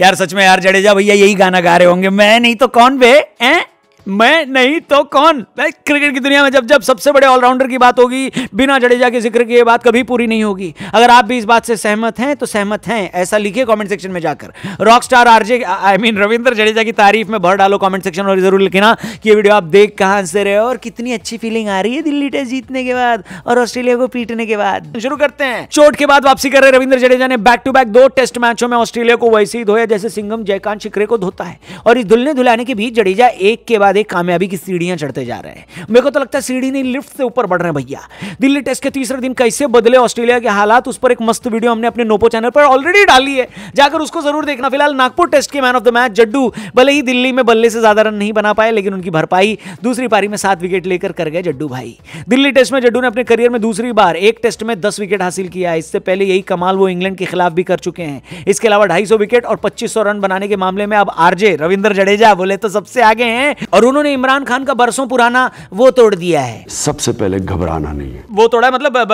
यार सच में यार जडेजा भैया यही गाना गा रहे होंगे मैं नहीं तो कौन बे हैं मैं नहीं तो कौन क्रिकेट की दुनिया में जब जब सबसे बड़े ऑलराउंडर की बात होगी बिना जडेजा के जिक्र की ये बात कभी पूरी नहीं होगी अगर आप भी इस बात से सहमत हैं तो सहमत हैं ऐसा लिखिए कमेंट सेक्शन में जाकर rock star RJ I mean Ravindra Jadeja की तारीफ में भर डालो कमेंट सेक्शन और जरूर लिखना कि ये वीडियो आप देख कहाँ से रहे हो और कितनी अच्छी फीलिंग आ रही है दिल्ली टेस्ट जीतने के बाद और ऑस्ट्रेलिया को पीटने के बाद शुरू करते हैं चोट के बाद वापसी कर रहे रविंद्र जडेजा ने बैक टू बैक दो टेस्ट मैचों में ऑस्ट्रेलिया को वैसे ही धोया जैसे सिंगम जयकांत शिक्रे को धोता है और इस धुलने धुलाने के बीच जडेजा एक के बाद बाद एक कामयाबी की सीढ़ियां चढ़ते जा रहे हैं मेरे को तो लगता है सीढ़ी नहीं लिफ्ट से ऊपर बढ़ रहे हैं भैया दिल्ली टेस्ट के तीसरे दिन कैसे बदले ऑस्ट्रेलिया के हालात उस पर एक मस्त वीडियो हमने अपने नोपो चैनल पर ऑलरेडी डाली है जाकर उसको जरूर देखना फिलहाल नागपुर टेस्ट के man of the match Jaddu भले ही दिल्ली में बल्ले से ज्यादा रन नहीं बना पाए लेकिन उनकी भरपाई दूसरी पारी में सात विकेट लेकर कर गए जड्डू भाई दिल्ली टेस्ट में जड्डू ने अपने करियर में दूसरी बार एक टेस्ट में दस विकेट हासिल किया इससे पहले यही कमाल वो इंग्लैंड के खिलाफ भी कर चुके हैं इसके अलावा ढाई विकेट और पच्चीस रन बनाने के मामले में अब आरजे रविंद्र जडेजा बोले तो सबसे आगे हैं और और उन्होंने इमरान खान का बरसों पुराना वो तोड़ दिया है सबसे पहले घबराना नहीं है वो तोड़ा है मतलब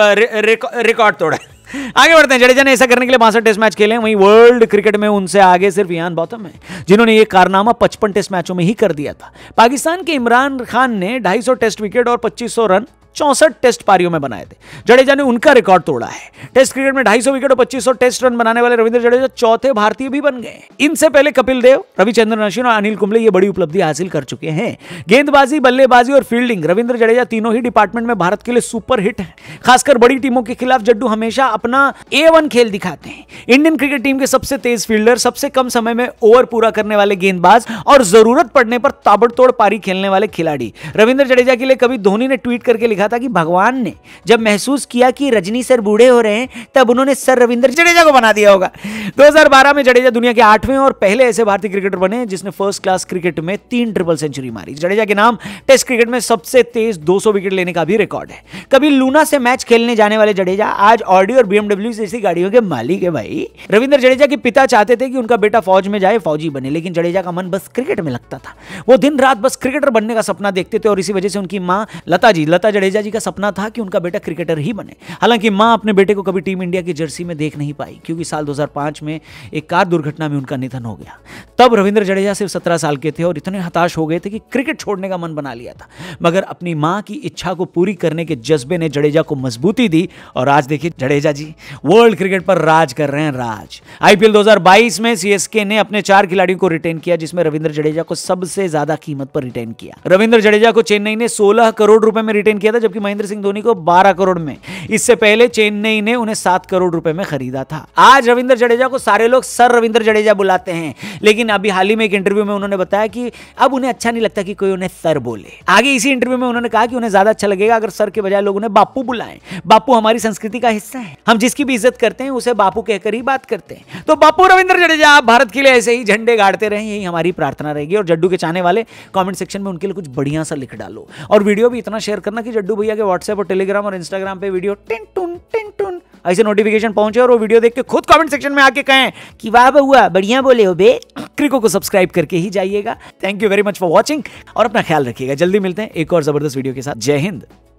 रिकॉर्ड तोड़ा है आगे बढ़ते हैं जडेजा ने ऐसा करने के लिए बासठ टेस्ट मैच खेले वहीं वर्ल्ड क्रिकेट में उनसे आगे सिर्फ यान बॉथम है जिन्होंने ये कारनामा पचपन टेस्ट मैचों में ही कर दिया था पाकिस्तान के इमरान खान ने 250 टेस्ट विकेट और 2500 रन चौसठ टेस्ट पारियों में बनाए थे जडेजा ने उनका रिकॉर्ड तोड़ा है टेस्ट क्रिकेट में ढाई सौ विकेट और पच्चीस सौ टेस्ट रन बनाने वाले रविंद्र जडेजा चौथे भारतीय भी बन गए इनसे पहले कपिल देव रविचंद्रन अश्विन और अनिल कुंबले ये बड़ी उपलब्धि हासिल कर चुके हैं गेंदबाजी बल्लेबाजी और फील्डिंग रविंद्र जडेजा तीनों ही डिपार्टमेंट में भारत के लिए सुपर हिट है खासकर बड़ी टीमों के खिलाफ जड्डू हमेशा अपना ए खेल दिखाते हैं इंडियन क्रिकेट टीम के सबसे तेज फील्डर सबसे कम समय में ओवर पूरा करने वाले गेंदबाज और जरूरत पड़ने पर ताबड़तोड़ पारी खेलने वाले खिलाड़ी रविंद्र जडेजा के लिए कभी धोनी ने ट्वीट करके लिखा था कि भगवान ने जब महसूस किया कि रजनी सर बूढ़े हो रहे हैं तब उन्होंने सर रविंद्र जडेजा को बना दिया होगा 2012 में जडेजा दुनिया के आठवें और पहले ऐसे भारतीय क्रिकेटर बने जिसने फर्स्ट क्लास क्रिकेट में तीन ट्रिपल सेंचुरी मारी जडेजा के नाम टेस्ट क्रिकेट में सबसे तेज दो विकेट लेने का भी रिकॉर्ड है कभी लूना से मैच खेलने जाने वाले जडेजा आज ऑडियो और बीएमडब्ल्यू जैसी गाड़ियों के मालिक है भाई रविंद्र जडेजा के पिता चाहते थे कि उनका बेटा फौज में जाए फौजी बने लेकिन जडेजा का मन बस क्रिकेट में लगता था वो दिन रात बस क्रिकेटर बनने का सपना देखते थे और इसी वजह से उनकी माँ लता जी लता जडेजा पिताजी का सपना था कि उनका बेटा क्रिकेटर ही बने हालांकि माँ अपने बेटे को कभी टीम इंडिया की जर्सी में देख नहीं पाई क्योंकि साल 2005 में एक कार दुर्घटना में उनका निधन हो गया तब रविंद्र जडेजा सिर्फ सत्रह साल के थे और इतने हताश हो गए थे कि क्रिकेट छोड़ने का मन बना लिया था मगर अपनी माँ की इच्छा को पूरी करने के जज्बे ने जडेजा को मजबूती दी और आज देखिए जडेजा जी वर्ल्ड क्रिकेट पर राज कर रहे हैं राज आईपीएल 2022 में सीएसके ने अपने चार खिलाड़ियों को रिटेन किया जिसमें रविंद्र जडेजा को सबसे ज्यादा कीमत पर रिटेन किया रविंद्र जडेजा को चेन्नई ने सोलह करोड़ रुपए में रिटेन किया था जबकि महेंद्र सिंह धोनी को बारह करोड़ में इससे पहले चेन्नई ने उन्हें सात करोड़ रुपए में खरीदा था आज रविंद्र जडेजा को सारे लोग सर रविंद्र जडेजा बुलाते हैं लेकिन अभी हाल ही में एक इंटरव्यू में उन्होंने बताया कि अब उन्हें अच्छा नहीं लगता कि कोई उन्हें सर बोले आगे इसी इंटरव्यू में उन्होंने कहा कि उन्हें ज्यादा अच्छा लगेगा अगर सर के बजाय लोग उन्हें बापू बुलाए बापू हमारी संस्कृति का हिस्सा है हम जिसकी भी इज्जत करते हैं उसे बापू कहकर ही बात करते हैं तो बापू रविंद्र जडेजा आप भारत के लिए ऐसे ही झंडे गाड़ते रहे यही हमारी प्रार्थना रहेगी और जड्डू के चाहने वाले कॉमेंट सेक्शन में उनके लिए कुछ बढ़िया सा लिख डालो और वीडियो भी इतना शेयर करना कि जड्डू भैया के व्हाट्सएप और टेलीग्राम और इंस्टाग्राम पे वीडियो टिन टून टिन टून ऐसे नोटिफिकेशन पहुंचे और वो वीडियो देख के खुद कमेंट सेक्शन में आके कहें कि वाह बउआ बढ़िया बोले हो बे क्रिको को सब्सक्राइब करके ही जाइएगा thank you very much for watching और अपना ख्याल रखिएगा जल्दी मिलते हैं एक और जबरदस्त वीडियो के साथ जय हिंद